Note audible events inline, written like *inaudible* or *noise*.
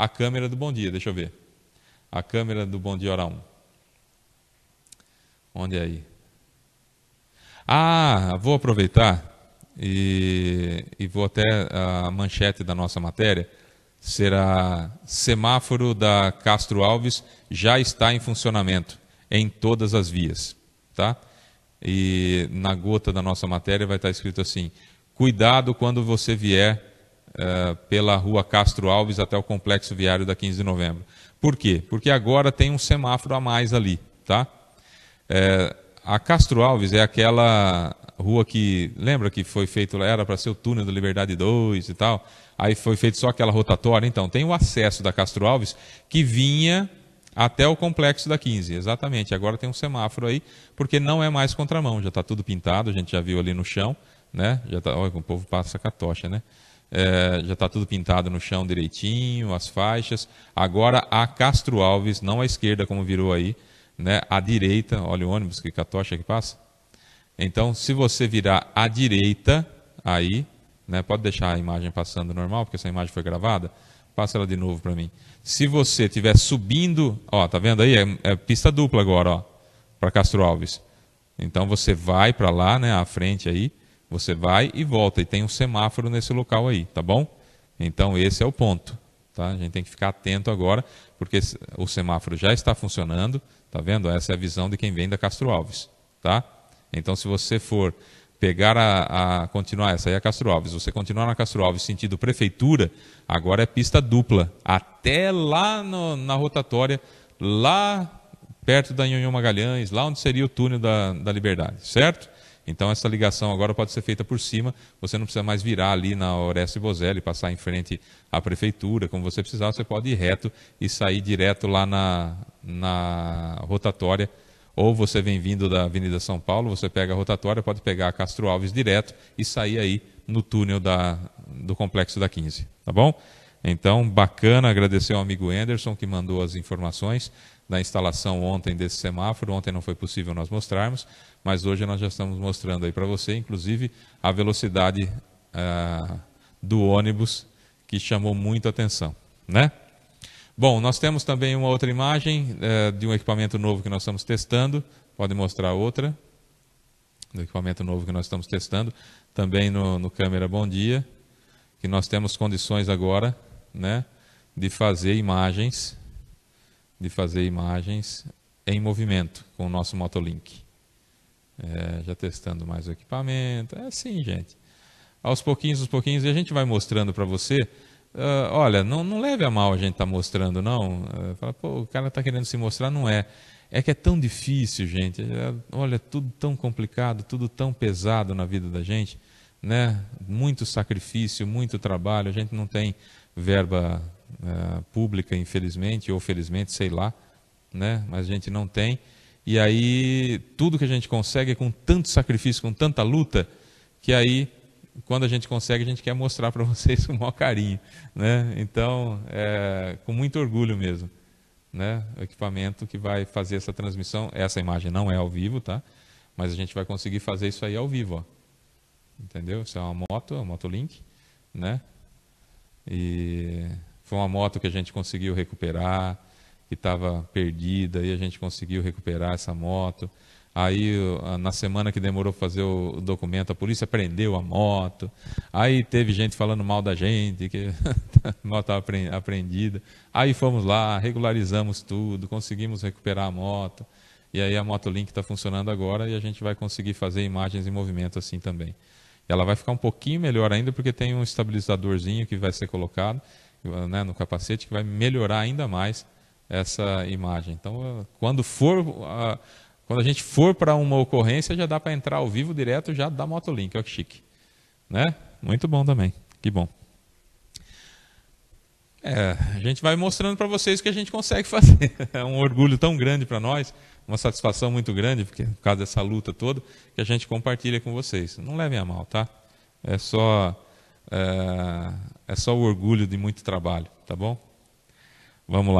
a câmera do Bom Dia, deixa eu ver. A câmera do Bom Dia Hora 1. Onde é aí? Ah, vou aproveitar e, e vou até a manchete da nossa matéria. Será semáforo da Castro Alves já está em funcionamento em todas as vias, tá? E na gota da nossa matéria vai estar escrito assim: cuidado quando você vier eh, pela rua Castro Alves até o complexo viário da 15 de novembro. Por quê? Porque agora tem um semáforo a mais ali, tá? É, a Castro Alves é aquela rua que, lembra que foi feito, era para ser o túnel da Liberdade 2 e tal, aí foi feito só aquela rotatória, então tem o acesso da Castro Alves que vinha até o complexo da 15, exatamente, agora tem um semáforo aí, porque não é mais contramão, já está tudo pintado, a gente já viu ali no chão, né, já tá, olha, o povo passa com a tocha, né, é, já está tudo pintado no chão direitinho, as faixas. Agora a Castro Alves, não à esquerda como virou aí, né, à direita, olha o ônibus que catocha que passa. Então, se você virar à direita, aí, né, pode deixar a imagem passando normal, porque essa imagem foi gravada, passa ela de novo para mim. Se você estiver subindo, ó, tá vendo aí? É, é pista dupla agora, ó, para Castro Alves. Então você vai para lá, né, à frente aí, você vai e volta e tem um semáforo nesse local aí, tá bom? Então esse é o ponto. Tá? A gente tem que ficar atento agora, porque o semáforo já está funcionando, tá vendo? Essa é a visão de quem vem da Castro Alves, tá? Então se você for pegar a, a continuar essa aí é a Castro Alves, você continuar na Castro Alves sentido prefeitura, agora é pista dupla até lá no, na rotatória, lá perto da Nhonhão Magalhães, lá onde seria o túnel da, da Liberdade, certo? Então essa ligação agora pode ser feita por cima, você não precisa mais virar ali na Oreste Bozelli, passar em frente à prefeitura, como você precisar, você pode ir reto e sair direto lá na, na rotatória. Ou você vem vindo da Avenida São Paulo, você pega a rotatória, pode pegar a Castro Alves direto e sair aí no túnel da, do complexo da 15, tá bom? Então, bacana agradecer ao amigo Anderson que mandou as informações da instalação ontem desse semáforo. Ontem não foi possível nós mostrarmos, mas hoje nós já estamos mostrando aí para você, inclusive, a velocidade ah, do ônibus que chamou muito atenção, né? Bom, nós temos também uma outra imagem eh, de um equipamento novo que nós estamos testando. Pode mostrar outra do equipamento novo que nós estamos testando, também no, no câmera Bom Dia, que nós temos condições agora né, de fazer imagens, de fazer imagens em movimento com o nosso Motolink. É, já testando mais o equipamento, é assim, gente. Aos pouquinhos, aos pouquinhos, e a gente vai mostrando para você. Uh, olha, não, não leve a mal a gente estar tá mostrando, não. Uh, fala, pô, o cara está querendo se mostrar, não é. É que é tão difícil, gente. É, olha, tudo tão complicado, tudo tão pesado na vida da gente, né? Muito sacrifício, muito trabalho. A gente não tem verba uh, pública, infelizmente, ou felizmente, sei lá, né? mas a gente não tem. E aí, tudo que a gente consegue é com tanto sacrifício, com tanta luta, que aí, quando a gente consegue, a gente quer mostrar para *laughs* vocês com o maior carinho. Né? Então, é, com muito orgulho mesmo. Né? O equipamento que vai fazer essa transmissão, essa imagem não é ao vivo, tá? mas a gente vai conseguir fazer isso aí ao vivo. Ó. Entendeu? Isso é uma moto, é uma motolink. Né? E foi uma moto que a gente conseguiu recuperar, que estava perdida, e a gente conseguiu recuperar essa moto. Aí, ah, na semana que demorou fazer o documento, a polícia prendeu a moto. Aí teve gente falando mal da gente, que *laughs* a moto estava apreendida. Aí fomos lá, regularizamos tudo, conseguimos recuperar a moto. E aí a Motolink está funcionando agora e a gente vai conseguir fazer imagens em movimento assim também. Ela vai ficar um pouquinho melhor ainda porque tem um estabilizadorzinho que vai ser colocado né, no capacete que vai melhorar ainda mais essa imagem. Então, quando for a, quando a gente for para uma ocorrência, já dá para entrar ao vivo direto já da Motolink, olha que chique. Né? Muito bom também. Que bom. É, a gente vai mostrando para vocês o que a gente consegue fazer. *laughs* É um orgulho tão grande para nós, uma satisfação muito grande, porque por causa dessa luta toda, que a gente compartilha com vocês. Não levem a mal, tá? É só é, é só o orgulho de muito trabalho, tá bom? Vamos lá.